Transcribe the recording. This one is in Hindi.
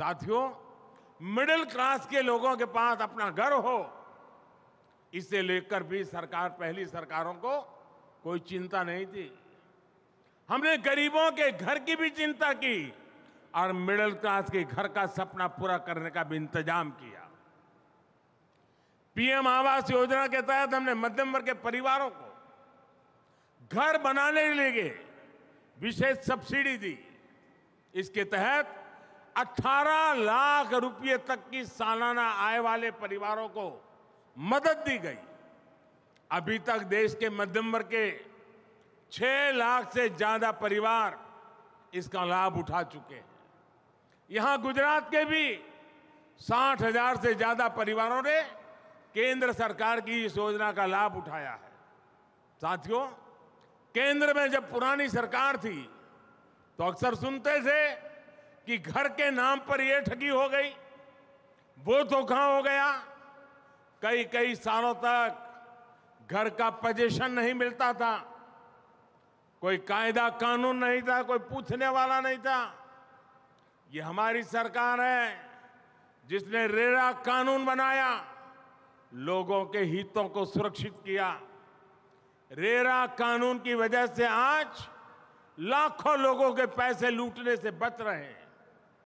साथियों मिडिल क्लास के लोगों के पास अपना घर हो इसे लेकर भी सरकार पहली सरकारों को कोई चिंता नहीं थी हमने गरीबों के घर की भी चिंता की और मिडिल क्लास के घर का सपना पूरा करने का भी इंतजाम किया पीएम आवास योजना के तहत हमने मध्यम वर्ग के परिवारों को घर बनाने के लिए विशेष सब्सिडी दी इसके तहत 18 लाख रुपए तक की सालाना आय वाले परिवारों को मदद दी गई अभी तक देश के मध्यम वर्ग के 6 लाख से ज्यादा परिवार इसका लाभ उठा चुके हैं यहां गुजरात के भी साठ हजार से ज्यादा परिवारों ने केंद्र सरकार की इस योजना का लाभ उठाया है साथियों केंद्र में जब पुरानी सरकार थी तो अक्सर सुनते थे कि घर के नाम पर यह ठगी हो गई वो धोखा तो हो गया कई कई सालों तक घर का पजेशन नहीं मिलता था कोई कायदा कानून नहीं था कोई पूछने वाला नहीं था ये हमारी सरकार है जिसने रेरा कानून बनाया लोगों के हितों को सुरक्षित किया रेरा कानून की वजह से आज लाखों लोगों के पैसे लूटने से बच रहे हैं